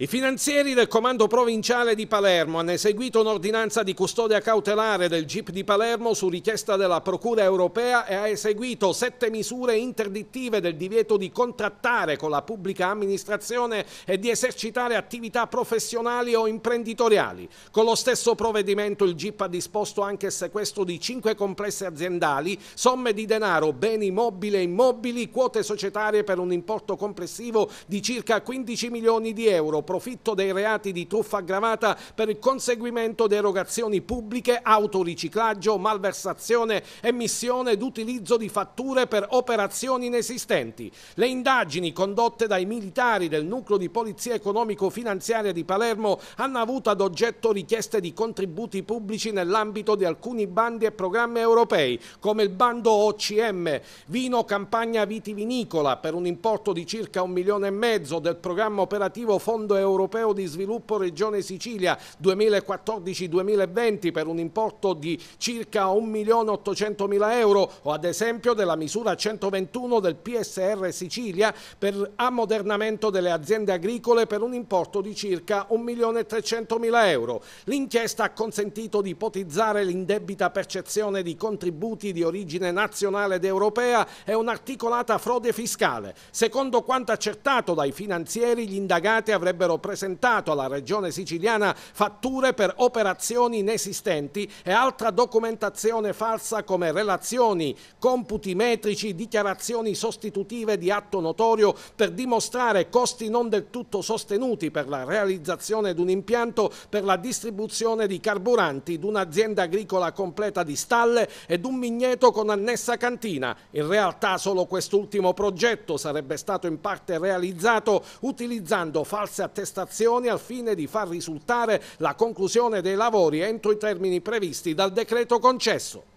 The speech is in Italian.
I finanzieri del Comando Provinciale di Palermo hanno eseguito un'ordinanza di custodia cautelare del GIP di Palermo su richiesta della Procura europea e ha eseguito sette misure interdittive del divieto di contrattare con la pubblica amministrazione e di esercitare attività professionali o imprenditoriali. Con lo stesso provvedimento il GIP ha disposto anche il sequestro di cinque complesse aziendali, somme di denaro, beni mobili e immobili, quote societarie per un importo complessivo di circa 15 milioni di euro profitto dei reati di truffa aggravata per il conseguimento di erogazioni pubbliche, autoriciclaggio, malversazione, emissione ed utilizzo di fatture per operazioni inesistenti. Le indagini condotte dai militari del nucleo di polizia economico-finanziaria di Palermo hanno avuto ad oggetto richieste di contributi pubblici nell'ambito di alcuni bandi e programmi europei, come il bando OCM, Vino Campagna Vitivinicola, per un importo di circa un milione e mezzo del programma operativo Fondo europeo di sviluppo Regione Sicilia 2014-2020 per un importo di circa 1.800.000 euro o ad esempio della misura 121 del PSR Sicilia per ammodernamento delle aziende agricole per un importo di circa 1.300.000 euro. L'inchiesta ha consentito di ipotizzare l'indebita percezione di contributi di origine nazionale ed europea e un'articolata frode fiscale. Secondo quanto accertato dai finanzieri, gli indagati avrebbero avessero presentato alla regione siciliana fatture per operazioni inesistenti e altra documentazione falsa come relazioni, computi metrici, dichiarazioni sostitutive di atto notorio per dimostrare costi non del tutto sostenuti per la realizzazione di un impianto per la distribuzione di carburanti di un'azienda agricola completa di stalle ed un migneto con annessa cantina. In realtà solo quest'ultimo progetto sarebbe stato in parte realizzato utilizzando false attività attestazioni al fine di far risultare la conclusione dei lavori entro i termini previsti dal decreto concesso.